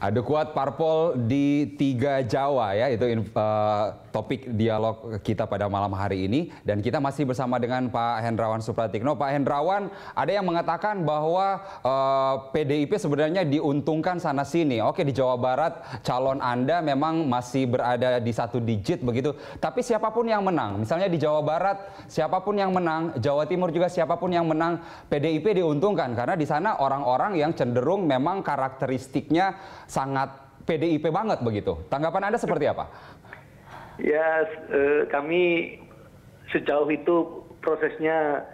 Ada kuat parpol di tiga Jawa ya itu uh, topik dialog kita pada malam hari ini dan kita masih bersama dengan Pak Hendrawan Supratikno. Pak Hendrawan, ada yang mengatakan bahwa uh, eh, PDIP sebenarnya diuntungkan sana sini. Oke di Jawa Barat calon Anda memang masih berada di satu digit begitu. Tapi siapapun yang menang, misalnya di Jawa Barat siapapun yang menang, Jawa Timur juga siapapun yang menang, PDIP diuntungkan karena di sana orang-orang yang cenderung memang karakteristiknya sangat PDIP banget begitu. Tanggapan Anda seperti apa? Ya, eh, kami sejauh itu prosesnya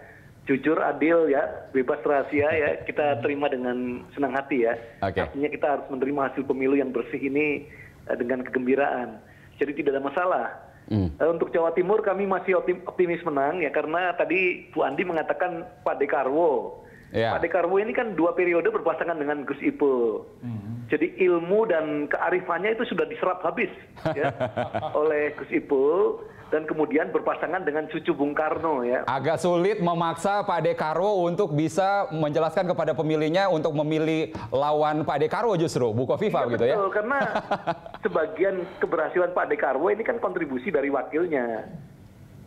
jujur, adil ya, bebas rahasia ya, kita hmm. terima dengan senang hati ya. Okay. Artinya kita harus menerima hasil pemilu yang bersih ini eh, dengan kegembiraan. Jadi tidak ada masalah. Hmm. Eh, untuk Jawa Timur kami masih optimis menang ya karena tadi Bu Andi mengatakan Pak Dekarwo. Yeah. Pak Dekarwo ini kan dua periode berpasangan dengan Gus Ipul. Hmm. Jadi ilmu dan kearifannya itu sudah diserap habis ya, oleh Gus Ipul dan kemudian berpasangan dengan cucu Bung Karno ya. Agak sulit memaksa Pak Dekarwo untuk bisa menjelaskan kepada pemilihnya untuk memilih lawan Pak Dekarwo justru Bu Kofifa iya, gitu betul, ya. karena sebagian keberhasilan Pak Dekarwo ini kan kontribusi dari wakilnya.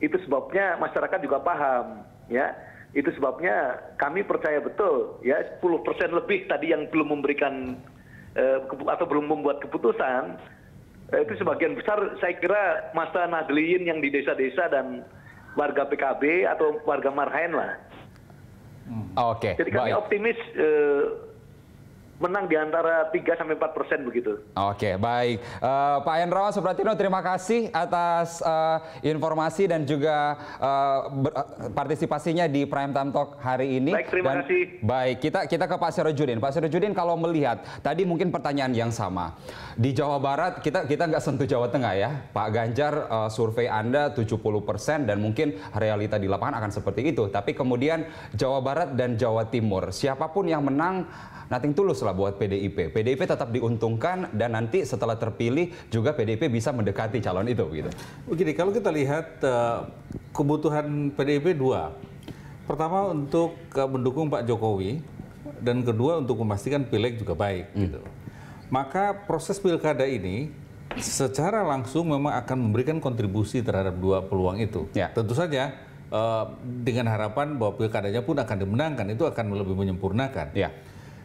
Itu sebabnya masyarakat juga paham ya. Itu sebabnya kami percaya betul ya 10% lebih tadi yang belum memberikan Eh, atau belum membuat keputusan eh, itu sebagian besar saya kira masa nahdliyin yang di desa-desa dan warga PKB atau warga Marhaen lah. Hmm. Oke. Jadi kami optimis eh, menang di antara 3 sampai 4 persen begitu. Oke, baik. Uh, Pak Hendrawan Supratino, terima kasih atas uh, informasi dan juga uh, partisipasinya di Prime Time Talk hari ini. Baik, terima dan, kasih. Baik, kita kita ke Pak Sirojudin. Pak Sirojudin, kalau melihat tadi mungkin pertanyaan yang sama di Jawa Barat kita kita nggak sentuh Jawa Tengah ya, Pak Ganjar uh, survei Anda 70 persen dan mungkin realita di lapangan akan seperti itu. Tapi kemudian Jawa Barat dan Jawa Timur, siapapun yang menang, nothing tulus lah lah buat PDIP. PDIP tetap diuntungkan dan nanti setelah terpilih juga PDIP bisa mendekati calon itu gitu. Begini, oh, kalau kita lihat eh, kebutuhan PDIP dua. Pertama untuk eh, mendukung Pak Jokowi dan kedua untuk memastikan pileg juga baik hmm. gitu. Maka proses pilkada ini secara langsung memang akan memberikan kontribusi terhadap dua peluang itu. Ya. Tentu saja eh, dengan harapan bahwa pilkadanya pun akan dimenangkan itu akan lebih menyempurnakan. Ya.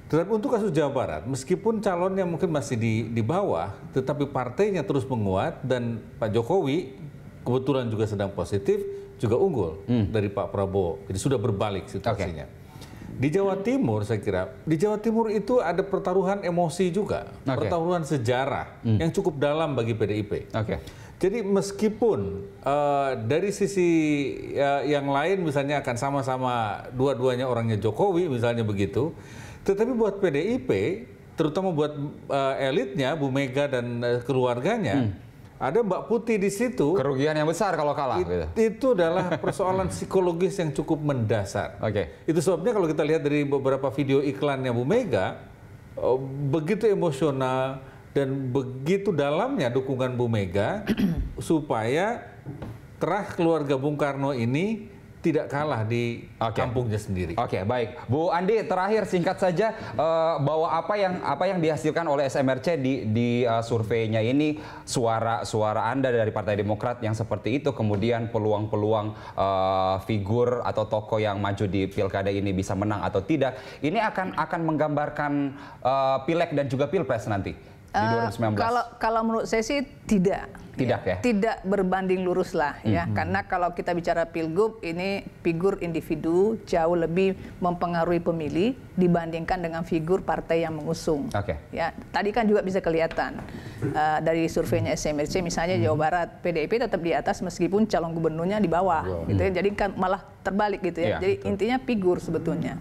Tetapi untuk kasus Jawa Barat, meskipun calonnya mungkin masih di, di bawah, tetapi partainya terus menguat dan Pak Jokowi kebetulan juga sedang positif, juga unggul hmm. dari Pak Prabowo. Jadi sudah berbalik situasinya. Okay. Di Jawa Timur saya kira, di Jawa Timur itu ada pertaruhan emosi juga, okay. pertaruhan sejarah hmm. yang cukup dalam bagi PDIP. Okay. Jadi meskipun uh, dari sisi uh, yang lain misalnya akan sama-sama dua-duanya orangnya Jokowi misalnya begitu, tetapi buat PDIP, terutama buat uh, elitnya, Bu Mega dan uh, keluarganya, hmm ada Mbak Putih di situ. Kerugian yang besar kalau kalah. It, gitu. Itu adalah persoalan psikologis yang cukup mendasar. Oke. Okay. Itu sebabnya kalau kita lihat dari beberapa video iklannya Bu Mega, uh, begitu emosional dan begitu dalamnya dukungan Bu Mega supaya terah keluarga Bung Karno ini tidak kalah di okay. kampungnya sendiri. Oke, okay, baik. Bu Andi terakhir singkat saja uh, bahwa apa yang apa yang dihasilkan oleh SMRC di di uh, surveinya ini suara-suara Anda dari Partai Demokrat yang seperti itu kemudian peluang-peluang uh, figur atau tokoh yang maju di pilkada ini bisa menang atau tidak, ini akan akan menggambarkan uh, pileg dan juga pilpres nanti uh, di 2019. Kalau kalau menurut saya sih tidak tidak ya, ya? Tidak berbanding lurus lah ya. hmm. ya, karena kalau kita bicara pilgub ini figur individu jauh lebih mempengaruhi pemilih dibandingkan dengan figur partai yang mengusung. Oke. Okay. Ya, tadi kan juga bisa kelihatan uh, dari surveinya SMRC misalnya hmm. Jawa Barat PDIP tetap di atas meskipun calon gubernurnya di bawah, wow. gitu ya. Hmm. Jadi kan malah terbalik gitu ya. ya Jadi betul. intinya figur sebetulnya.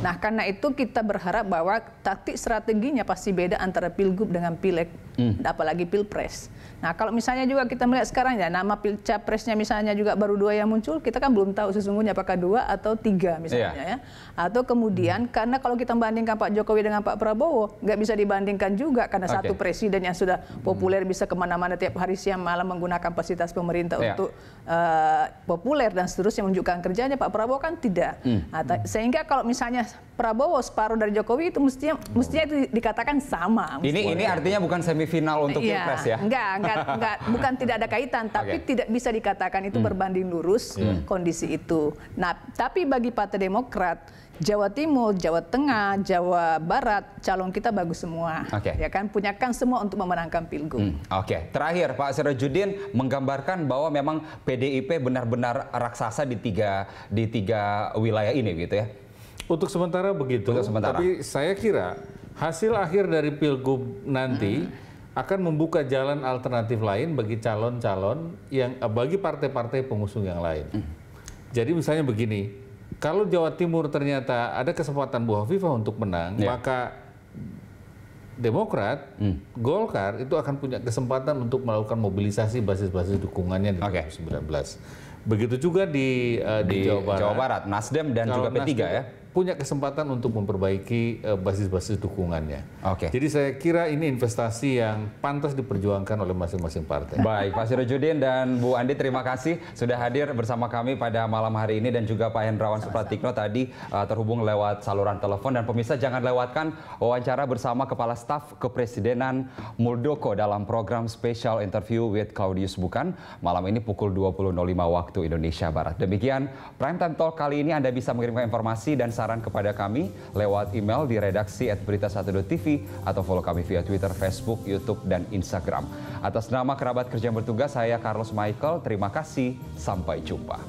Nah, karena itu kita berharap bahwa taktik strateginya pasti beda antara pilgub dengan pileg hmm. apalagi pilpres. Nah kalau misalnya juga kita melihat sekarang ya nama pilcapresnya misalnya juga baru dua yang muncul, kita kan belum tahu sesungguhnya apakah dua atau tiga misalnya yeah. ya. Atau kemudian hmm. karena kalau kita membandingkan Pak Jokowi dengan Pak Prabowo nggak bisa dibandingkan juga karena okay. satu presiden yang sudah hmm. populer hmm. bisa kemana-mana tiap hari siang malam menggunakan fasilitas pemerintah yeah. untuk uh, populer dan seterusnya menunjukkan kerjanya Pak Prabowo kan tidak. Hmm. Nah, sehingga kalau misalnya Prabowo separuh dari Jokowi itu mestinya mestinya itu dikatakan sama. Mestinya. Ini ini artinya bukan semifinal untuk ya, pilpres ya? Enggak, enggak, enggak, bukan tidak ada kaitan, tapi okay. tidak bisa dikatakan itu hmm. berbanding lurus hmm. kondisi itu. Nah, tapi bagi Partai Demokrat Jawa Timur, Jawa Tengah, Jawa Barat, calon kita bagus semua. Okay. Ya kan, punya punyakan semua untuk memenangkan pilgub. Hmm, Oke, okay. terakhir Pak Sirajudin menggambarkan bahwa memang PDIP benar-benar raksasa di tiga di tiga wilayah ini gitu ya. Untuk sementara begitu. Untuk sementara. Tapi saya kira hasil akhir dari pilgub nanti hmm. akan membuka jalan alternatif lain bagi calon-calon yang eh, bagi partai-partai pengusung yang lain. Hmm. Jadi misalnya begini, kalau Jawa Timur ternyata ada kesempatan Bu Hovifah untuk menang, yeah. maka Demokrat, hmm. Golkar itu akan punya kesempatan untuk melakukan mobilisasi basis-basis dukungannya di okay. 2019. Begitu juga di uh, di, di Jawa Barat. Jawa Barat, Nasdem dan Kalau juga P3 Nasdem, ya punya kesempatan untuk memperbaiki eh, basis-basis dukungannya. Oke. Okay. Jadi saya kira ini investasi yang pantas diperjuangkan oleh masing-masing partai. Baik, Pak Sirojudin dan Bu Andi terima kasih sudah hadir bersama kami pada malam hari ini dan juga Pak Hendrawan Supratikno tadi uh, terhubung lewat saluran telepon dan pemirsa jangan lewatkan wawancara bersama Kepala Staf Kepresidenan Muldoko dalam program Special Interview with Claudius Bukan malam ini pukul 20.05 waktu Indonesia Barat. Demikian Prime Time Talk kali ini Anda bisa mengirimkan informasi dan saran kepada kami lewat email di redaksi at berita TV atau follow kami via Twitter, Facebook, Youtube, dan Instagram. Atas nama kerabat kerja yang bertugas, saya Carlos Michael. Terima kasih. Sampai jumpa.